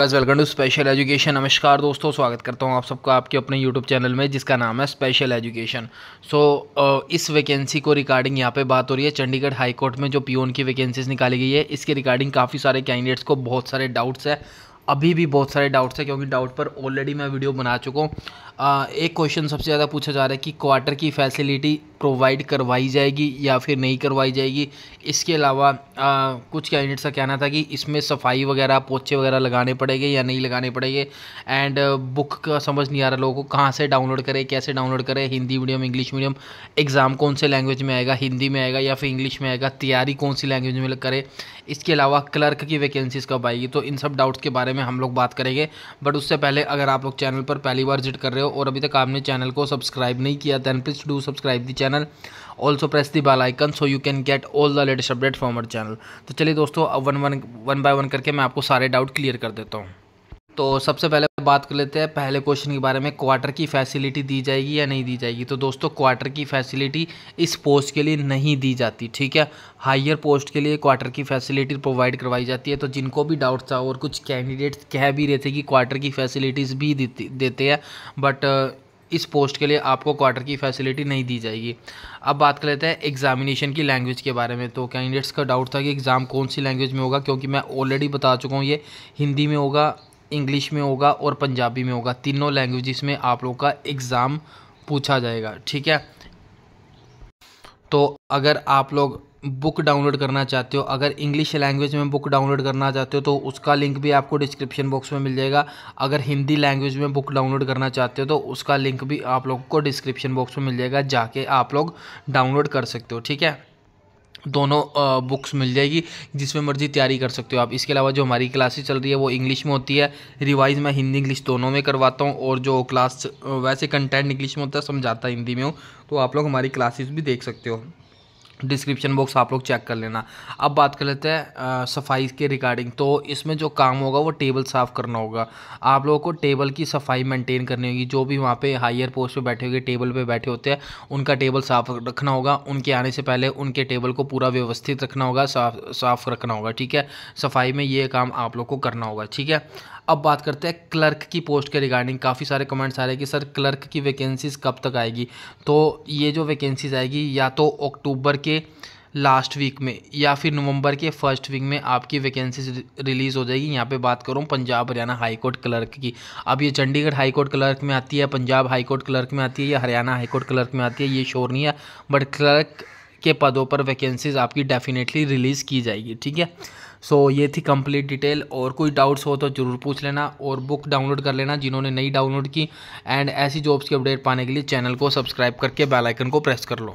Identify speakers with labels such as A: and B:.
A: बस welcome to special education नमस्कार दोस्तों स्वागत करता हूँ आप सबका आपके अपने यूट्यूब चैनल में जिसका नाम है स्पेशल एजुकेशन सो इस वैकेंसी को रिगार्डिंग यहाँ पे बात हो रही है चंडीगढ़ हाई कोर्ट में जो पीओन की वैकेंसीज निकाली गई है इसके रिगार्डिंग काफ़ी सारे कैंडिडेट्स को बहुत सारे डाउट्स है अभी भी बहुत सारे डाउट्स हैं क्योंकि डाउट पर ऑलरेडी मैं वीडियो बना चुका हूँ एक क्वेश्चन सबसे ज़्यादा पूछा जा रहा है कि क्वार्टर की फैसिलिटी प्रोवाइड करवाई जाएगी या फिर नहीं करवाई जाएगी इसके अलावा कुछ कैंडिडेट्स का कहना था कि इसमें सफाई वगैरह पोचे वगैरह लगाने पड़ेंगे या नहीं लगाने पड़ेंगे एंड बुक का समझ नहीं आ रहा लोगों को कहाँ से डाउनलोड करें कैसे डाउनलोड करें Hindi medium English medium exam कौन से लैंग्वेज में आएगा हिंदी में आएगा या फिर इंग्लिश में आएगा तैयारी कौन सी लैंग्वेज में करें इसके अलावा क्लर्क की वैकेंसीज कब आएगी तो इन सब डाउट्स के बारे में में हम लोग बात करेंगे बट उससे पहले अगर आप लोग चैनल पर पहली बार विजिट कर रहे हो और अभी तक आपने चैनल को सब्सक्राइब नहीं किया then please do subscribe the channel also press the bell icon so you can get all the latest update from our channel तो चलिए दोस्तों अब one one one by one करके मैं आपको सारे डाउट क्लियर कर देता हूँ तो सबसे पहले बात कर लेते हैं पहले क्वेश्चन के बारे में क्वार्टर की फैसिलिटी दी जाएगी या नहीं दी जाएगी तो दोस्तों क्वार्टर की फैसिलिटी इस पोस्ट के लिए नहीं दी जाती ठीक है हायर पोस्ट के लिए क्वार्टर की फैसिलिटी प्रोवाइड करवाई जाती है तो जिनको भी डाउट था और कुछ कैंडिडेट्स कह भी रहे थे कि क्वार्टर की फैसिलिटीज़ भी देते हैं बट इस पोस्ट के लिए आपको क्वार्टर की फैसिलिटी नहीं दी जाएगी अब बात कर लेते हैं एग्जामिनेशन की लैंग्वेज के बारे में तो कैंडिडेट्स का डाउट था कि एग्ज़ाम कौन सी लैंग्वेज में होगा क्योंकि मैं ऑलरेडी बता चुका हूँ ये हिंदी में होगा इंग्लिश में होगा और पंजाबी में होगा तीनों लैंग्वेजेस में आप लोग का एग्ज़ाम पूछा जाएगा ठीक है तो अगर आप लोग बुक डाउनलोड करना चाहते हो अगर इंग्लिश लैंग्वेज में बुक डाउनलोड करना चाहते हो तो उसका लिंक भी आपको डिस्क्रिप्शन बॉक्स में मिल जाएगा अगर हिंदी लैंग्वेज में बुक डाउनलोड करना चाहते हो तो उसका लिंक भी आप लोग को डिस्क्रिप्शन बॉक्स में मिल जाएगा जाके आप लोग डाउनलोड कर सकते हो ठीक है दोनों बुक्स मिल जाएगी जिसमें मर्जी तैयारी कर सकते हो आप इसके अलावा जो हमारी क्लासेस चल रही है वो इंग्लिश में होती है रिवाइज मैं हिंदी इंग्लिश दोनों में करवाता हूँ और जो क्लास वैसे कंटेंट इंग्लिश में होता है समझाता हिंदी में हूँ तो आप लोग हमारी क्लासेस भी देख सकते हो डिस्क्रिप्शन बॉक्स आप लोग चेक कर लेना अब बात कर लेते हैं सफाई के रिगार्डिंग तो इसमें जो काम होगा वो टेबल साफ़ करना होगा आप लोगों को टेबल की सफाई मेंटेन करनी होगी जो भी वहाँ पे हायर पोस्ट पे बैठे होंगे टेबल पे बैठे होते हैं उनका टेबल साफ़ रखना होगा उनके आने से पहले उनके टेबल को पूरा व्यवस्थित रखना होगा साफ साफ रखना होगा ठीक है सफाई में ये काम आप लोग को करना होगा ठीक है अब बात करते हैं क्लर्क की पोस्ट के रिगार्डिंग काफ़ी सारे कमेंट्स आ रहे हैं कि सर क्लर्क की वैकेंसीज़ कब तक आएगी तो ये जो वैकेंसीज़ आएगी या तो अक्टूबर के लास्ट वीक में या फिर नवंबर के फर्स्ट वीक में आपकी वैकेंसीज रिलीज़ हो जाएगी यहाँ पे बात करूँ Punjab Haryana high court clerk की अब ये चंडीगढ़ हाई कोर्ट क्लर्क में आती है पंजाब हाई कोर्ट क्लर्क में आती है या हरियाणा हाई कोर्ट क्लर्क में आती है ये शोर नहीं है बट क्लर्क के पदों पर वैकेंसीज़ आपकी डेफिनेटली रिलीज़ की जाएगी ठीक है सो so, ये थी कंप्लीट डिटेल और कोई डाउट्स हो तो ज़रूर पूछ लेना और बुक डाउनलोड कर लेना जिन्होंने नहीं डाउनलोड की एंड ऐसी जॉब्स की अपडेट पाने के लिए चैनल को सब्सक्राइब करके बेलाइकन को प्रेस कर लो